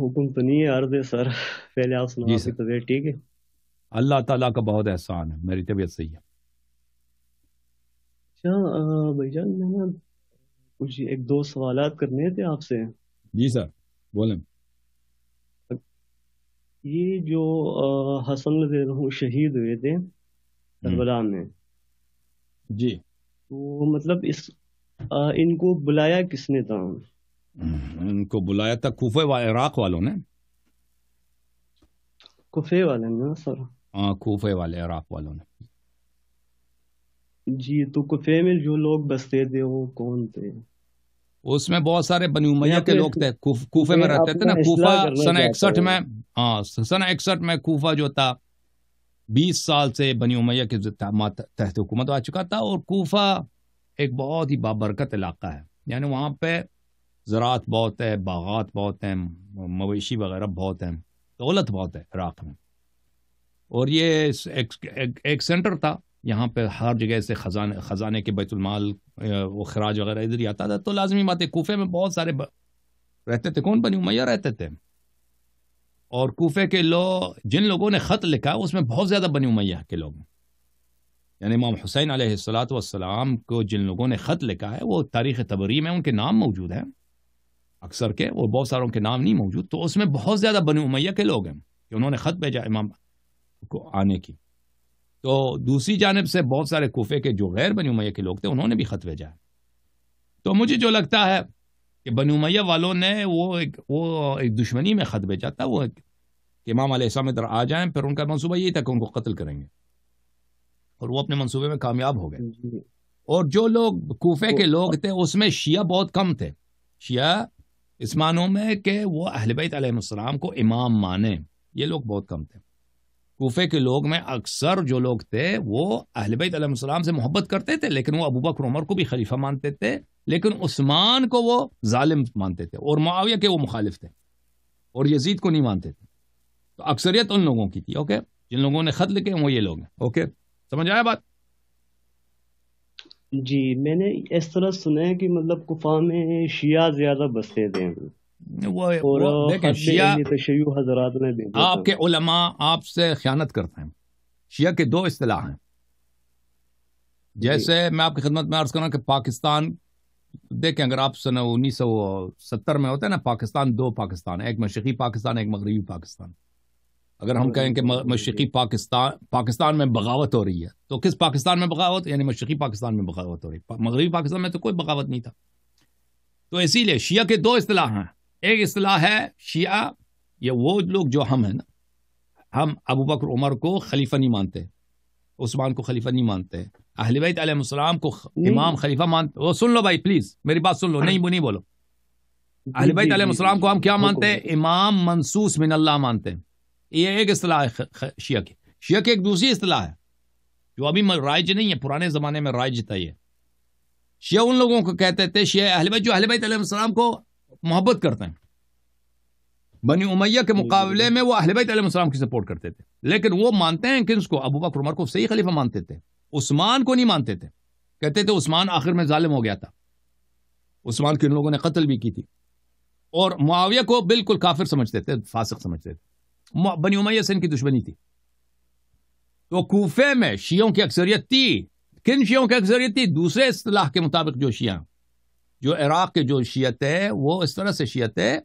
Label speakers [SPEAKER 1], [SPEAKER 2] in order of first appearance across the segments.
[SPEAKER 1] حکم تو نہیں ہے عرض ہے سر پہلے آپ سنا جی
[SPEAKER 2] طبیعت ٹھیک ہے اللہ تعالیٰ کا بہت احسان ہے میری طبیعت صحیح ہے
[SPEAKER 1] اچھا بھائی جان میں نا کچھ ایک دو سوالات کرنے تھے آپ سے جی سر بولیں یہ جو حسن رضی اللہ شہید ہوئے تھے کربلا میں جی تو مطلب اس ان کو بلایا کس نے تھا
[SPEAKER 2] ان کو بلایا تھا کوفے و عراق والوں نے
[SPEAKER 1] کوفے والے نا سر
[SPEAKER 2] ہاں کوفے والے عراق والوں نے
[SPEAKER 1] جی تو کوفے میں جو لوگ بستے تھے وہ کون تھے
[SPEAKER 2] اس میں بہت سارے بنی
[SPEAKER 1] امیہ کے لوگ تھے کوفے میں رہتے تھے نا کوفہ سن اکسٹھ میں
[SPEAKER 2] ہاں سن اکسٹھ میں کوفہ جو تھا بیس سال سے بنی امیہ کے تحت حکومت آ چکا تھا اور کوفہ ایک بہت ہی بابرکت علاقہ ہے یعنی وہاں پہ زراعت بہت ہے باغات بہت ہیں مویشی وغیرہ بہت ہیں دولت بہت ہے عراق میں اور یہ ایک سینٹر تھا یہاں پہ ہر جگہ سے خزانے خزانے کے بیت المال وہ خراج وغیرہ ادھر ہی آتا تھا تو لازمی بات ہے کوفے میں بہت سارے رہتے تھے کون بنی میاں رہتے تھے اور کوفے کے لوگ جن لوگوں نے خط لکھا اس میں بہت زیادہ بنی امیہ کے لوگ یعنی امام حسین علیہ السلاۃ والسلام کو جن لوگوں نے خط لکھا ہے وہ تاریخ تبری میں ان کے نام موجود ہیں اکثر کے وہ بہت ساروں کے نام نہیں موجود تو اس میں بہت زیادہ بنو امیہ کے لوگ ہیں کہ انہوں نے خط بھیجا امام کو آنے کی تو دوسری جانب سے بہت سارے کوفے کے جو غیر بنی امیہ کے لوگ تھے انہوں نے بھی خط بھیجا ہے تو مجھے جو لگتا ہے کہ بنو امیہ والوں نے وہ ایک وہ ایک دشمنی میں خط بھیجا تھا وہ کہ امام علیہ السلام ادھر آ جائیں پھر ان کا منصوبہ یہی تھا کہ ان کو قتل کریں گے اور وہ اپنے منصوبے میں کامیاب ہو گئے جی۔ اور جو لوگ کوفے کے لوگ تھے اس میں شیعہ بہت کم تھے شیعہ اس معنوں میں کہ وہ اہل بیت علیہ السلام کو امام مانے یہ لوگ بہت کم تھے کوفے کے لوگ میں اکثر جو لوگ تھے وہ اہل بیت علیہ السلام سے محبت کرتے تھے لیکن وہ ابو بکر عمر کو بھی خلیفہ مانتے تھے لیکن عثمان کو وہ ظالم مانتے تھے اور معاویہ کے وہ مخالف تھے اور یزید کو نہیں مانتے تھے تو اکثریت ان لوگوں کی تھی اوکے جن لوگوں نے خط لکھے وہ یہ لوگ ہیں اوکے سمجھ آیا بات
[SPEAKER 1] جی میں نے اس طرح سنا ہے کہ مطلب کفا میں شیعہ زیادہ بستے
[SPEAKER 2] یعنی
[SPEAKER 1] حضرات نے آپ
[SPEAKER 2] کے علماء آپ سے خیانت کرتے ہیں شیعہ کے دو اصطلاح ہیں جیسے جی۔ میں آپ کی خدمت میں عرض کروں کہ پاکستان دیکھیں اگر آپ سن انیس سو ستر میں ہوتا ہے نا پاکستان دو پاکستان ایک مشرقی پاکستان ایک مغربی پاکستان اگر ہم کہیں کہ مشرقی پاکستان پاکستان میں بغاوت ہو رہی ہے تو کس پاکستان میں بغاوت یعنی مشرقی پاکستان میں بغاوت ہو رہی ہے مغربی پاکستان میں تو کوئی بغاوت نہیں تھا تو اسی لیے شیعہ کے دو اصطلاح ہیں ایک اصطلاح ہے شیعہ یہ وہ لوگ جو ہم ہیں نا ہم ابو بکر عمر کو خلیفہ نہیں مانتے عثمان کو خلیفہ نہیں مانتے اہل بیت علیہ السلام کو امام خلیفہ مانتے وہ سن لو بھائی پلیز میری بات سن لو نہیں وہ نہیں بولو اہل بیت علیہ السلام کو ہم کیا مانتے ہیں امام منسوس من اللہ مانتے ہیں یہ ایک اصطلاح ہے شیعہ کی شیعہ کی ایک دوسری اصطلاح ہے جو ابھی رائج نہیں ہے پرانے زمانے میں رائج تھا یہ شیعہ ان لوگوں کو کہتے تھے شیعہ اہل بیت جو اہل بیت علیہ السلام کو محبت کرتے ہیں بنی امیہ کے مقابلے میں وہ اہل بیت علیہ السلام کی سپورٹ کرتے تھے لیکن وہ مانتے ہیں کہ اس کو ابو بکر عمر کو صحیح خلیفہ مانتے تھے عثمان کو نہیں مانتے تھے کہتے تھے عثمان آخر میں ظالم ہو گیا تھا عثمان کے ان لوگوں نے قتل بھی کی تھی اور معاویہ کو بالکل کافر سمجھتے تھے فاسق سمجھتے تھے بنی امیہ سے ان کی دشمنی تھی تو کوفے میں شیعوں کی اکثریت تھی کن شیعوں کی اکثریت تھی دوسرے اصطلاح کے مطابق جو شیعہ جو عراق کے جو شیعت ہے وہ اس طرح سے شیعت ہے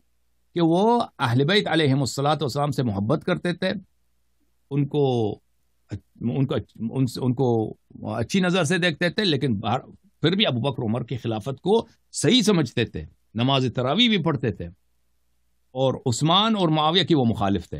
[SPEAKER 2] کہ وہ اہل بیت علیہم الصلاۃ والسلام سے محبت کرتے تھے ان کو ان کو ان کو اچھی نظر سے دیکھتے تھے لیکن پھر بھی ابو بکر عمر کی خلافت کو صحیح سمجھتے تھے نماز تراویح بھی پڑھتے تھے اور عثمان اور معاویہ کی وہ مخالف تھے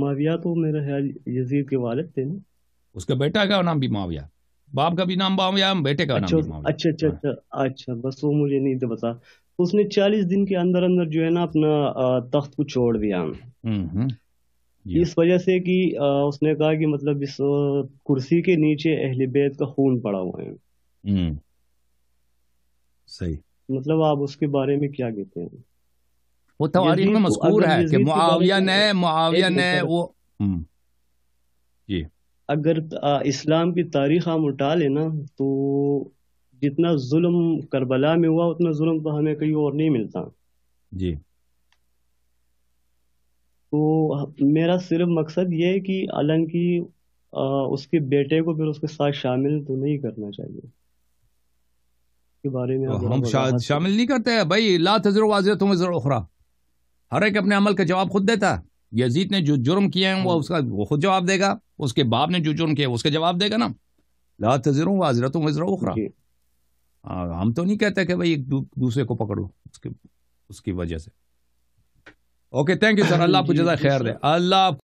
[SPEAKER 1] معاویہ تو میرا خیال یزید کے والد تھے نا اس کا بیٹا کا نام بھی معاویہ
[SPEAKER 2] باپ کا بھی نام معاویہ بیٹے کا نام اچھا، بھی معاویہ اچھا
[SPEAKER 1] اچھا اچھا اچھا بس وہ مجھے نہیں تھا بتا اس نے چالیس دن کے اندر اندر جو ہے نا اپنا تخت کو چھوڑ دیا جی۔ اس وجہ سے کہ اس نے کہا کہ مطلب اس کرسی کے نیچے اہل بیت کا خون پڑا ہوا ہے صحیح مطلب آپ اس کے بارے میں کیا کہتے ہیں مطلب- وہ تواریخ میں مذکور ہے کہ معاویہ نے
[SPEAKER 2] معاویہ نے وہ
[SPEAKER 1] اگر اسلام کی تاریخ ہم اٹھا لیں نا تو جتنا ظلم کربلا میں ہوا اتنا ظلم تو ہمیں اور نہیں ملتا جی تو میرا صرف مقصد یہ ہے کہ کی اس کے بیٹے کو پھر اس کے ساتھ شامل تو نہیں کرنا چاہیے کے بارے
[SPEAKER 2] میں شامل نہیں کرتے ہر ایک اپنے عمل کا جواب خود دیتا ہے یزید نے جو جرم کیا ہے وہ ہاں۔ اس کا وہ خود جواب دے گا اس کے باپ نے جو جرم کیا اس کا جواب دے گا نا لا وزر اخرا جی۔ ہاں، ہم تو نہیں کہتے کہ بھائی ایک دوسرے کو پکڑو سے اوکے تھینک یو ہاں، اللہ آپ کو جی، جزائے جی خیر دے اللہ